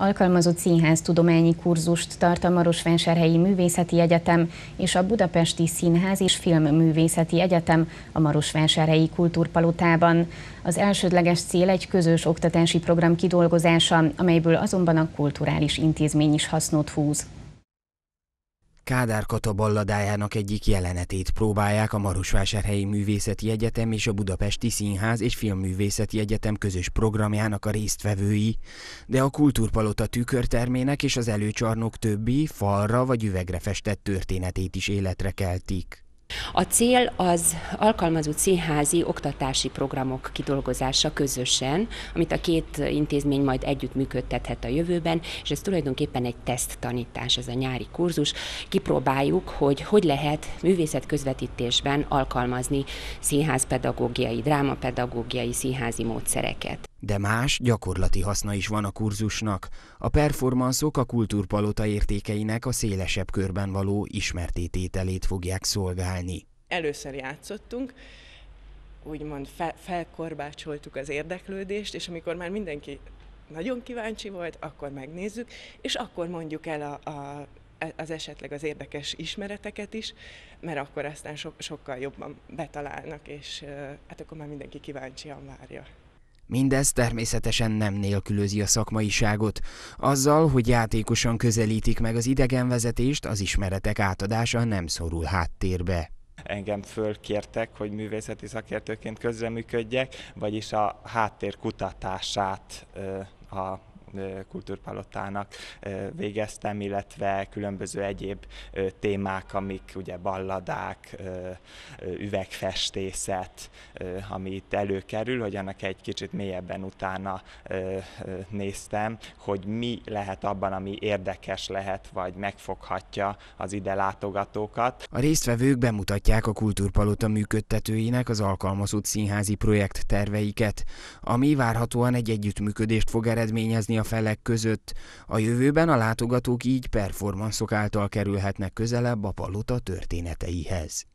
alkalmazott színház tudományi kurzust tart a Marosvásárhelyi Művészeti Egyetem és a Budapesti Színház és Filmművészeti Egyetem a Marosvásárhelyi Kultúrpalotában. Az elsődleges cél egy közös oktatási program kidolgozása, amelyből azonban a kulturális intézmény is hasznot húz. Kádár Kata balladájának egyik jelenetét próbálják a Marosvásárhelyi Művészeti Egyetem és a Budapesti Színház és Filmművészeti Egyetem közös programjának a résztvevői, de a Kultúrpalota tükörtermének és az előcsarnok többi falra vagy üvegre festett történetét is életre keltik. A cél az alkalmazott színházi oktatási programok kidolgozása közösen, amit a két intézmény majd együtt működtethet a jövőben, és ez tulajdonképpen egy teszttanítás, ez a nyári kurzus. Kipróbáljuk, hogy hogy lehet művészet közvetítésben alkalmazni színházpedagógiai, drámapedagógiai, színházi módszereket. De más, gyakorlati haszna is van a kurzusnak. A performanszok a kultúrpalota értékeinek a szélesebb körben való ismertétételét fogják szolgálni. Először játszottunk, úgymond fe- felkorbácsoltuk az érdeklődést, és amikor már mindenki nagyon kíváncsi volt, akkor megnézzük, és akkor mondjuk el a, a, az esetleg az érdekes ismereteket is, mert akkor aztán so, sokkal jobban betalálnak, és hát akkor már mindenki kíváncsian várja. Mindez természetesen nem nélkülözi a szakmaiságot. Azzal, hogy játékosan közelítik meg az idegenvezetést, az ismeretek átadása nem szorul háttérbe engem fölkértek, hogy művészeti szakértőként közreműködjek, vagyis a háttér kutatását a kultúrpalotának végeztem, illetve különböző egyéb témák, amik ugye balladák, üvegfestészet, ami itt előkerül, hogy annak egy kicsit mélyebben utána néztem, hogy mi lehet abban, ami érdekes lehet, vagy megfoghatja az ide látogatókat. A résztvevők bemutatják a kultúrpalota működtetőinek az alkalmazott színházi projekt terveiket, ami várhatóan egy együttműködést fog eredményezni a felek között. A jövőben a látogatók így performanszok által kerülhetnek közelebb a palota történeteihez.